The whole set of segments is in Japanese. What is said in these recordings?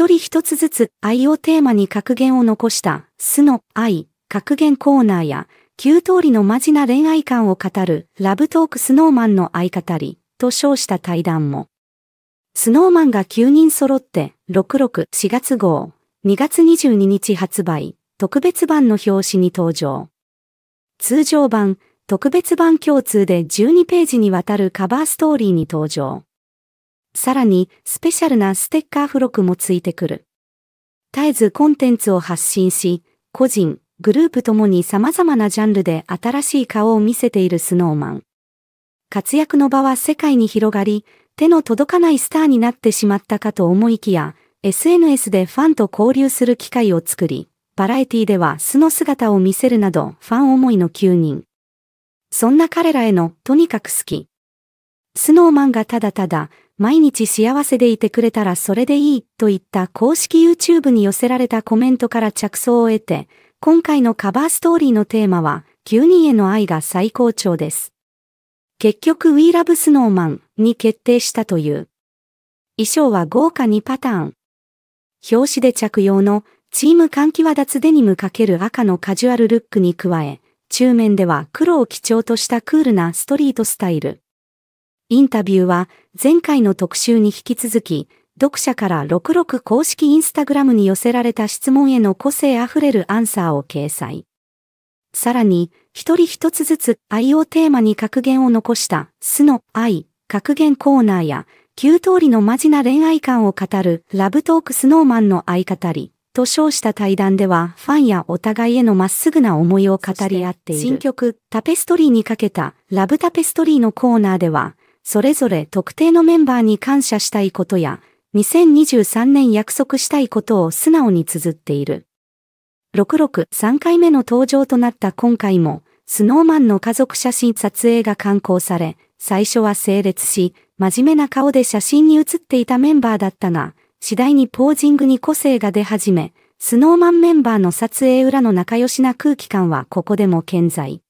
一人一つずつ愛をテーマに格言を残した素の愛、格言コーナーや、9通りのマジな恋愛観を語るラブトークスノーマンの相語りと称した対談も。スノーマンが9人揃って66 4月号2月22日発売特別版の表紙に登場。通常版、特別版共通で12ページにわたるカバーストーリーに登場。さらに、スペシャルなステッカー付録もついてくる。絶えずコンテンツを発信し、個人、グループともに様々なジャンルで新しい顔を見せているスノーマン。活躍の場は世界に広がり、手の届かないスターになってしまったかと思いきや、SNS でファンと交流する機会を作り、バラエティでは素の姿を見せるなどファン思いの9人。そんな彼らへのとにかく好き。スノーマンがただただ毎日幸せでいてくれたらそれでいいといった公式 YouTube に寄せられたコメントから着想を得て、今回のカバーストーリーのテーマは、9人への愛が最高潮です。結局 We Love Snowman に決定したという。衣装は豪華2パターン。表紙で着用のチーム換気は脱デニム×赤のカジュアルルックに加え、中面では黒を基調としたクールなストリートスタイル。インタビューは前回の特集に引き続き、読者から66公式インスタグラムに寄せられた質問への個性あふれるアンサーを掲載。さらに、一人一つずつ愛をテーマに格言を残した素の愛、格言コーナーや、9通りのマジな恋愛観を語るラブトークスノーマンの相語り、と称した対談ではファンやお互いへのまっすぐな思いを語り合っている。新曲、タペストリーにかけたラブタペストリーのコーナーでは、それぞれ特定のメンバーに感謝したいことや、2023年約束したいことを素直に綴っている。663回目の登場となった今回も、スノーマンの家族写真撮影が刊行され、最初は整列し、真面目な顔で写真に写っていたメンバーだったが、次第にポージングに個性が出始め、スノーマンメンバーの撮影裏の仲良しな空気感はここでも健在。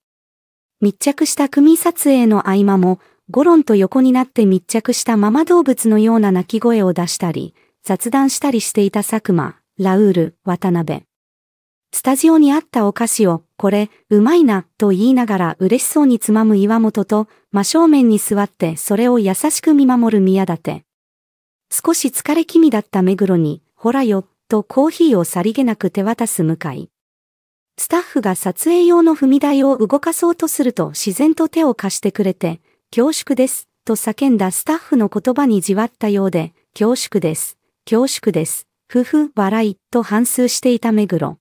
密着した組撮影の合間も、ゴロンと横になって密着したママ動物のような鳴き声を出したり、雑談したりしていた佐久間、ラウール、渡辺。スタジオにあったお菓子を、これ、うまいな、と言いながら嬉しそうにつまむ岩本と、真正面に座ってそれを優しく見守る宮立。少し疲れ気味だった目黒に、ほらよ、とコーヒーをさりげなく手渡す向井。スタッフが撮影用の踏み台を動かそうとすると自然と手を貸してくれて、恐縮です、と叫んだスタッフの言葉にじわったようで、恐縮です、恐縮です、ふふ、笑い、と反数していた目黒。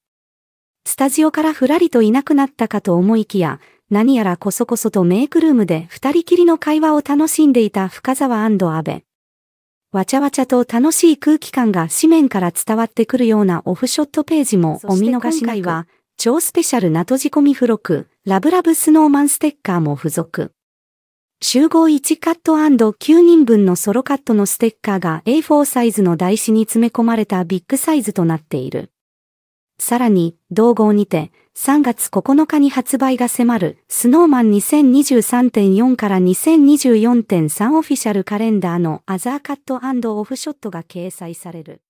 スタジオからふらりといなくなったかと思いきや、何やらこそこそとメイクルームで二人きりの会話を楽しんでいた深沢安部。わちゃわちゃと楽しい空気感が紙面から伝わってくるようなオフショットページもお見逃しない超スペシャルな閉じ込み付録、ラブラブスノーマンステッカーも付属。集合1カット &9 人分のソロカットのステッカーが A4 サイズの台紙に詰め込まれたビッグサイズとなっている。さらに、同号にて、3月9日に発売が迫る、スノーマン2023.4から2024.3オフィシャルカレンダーのアザーカットオフショットが掲載される。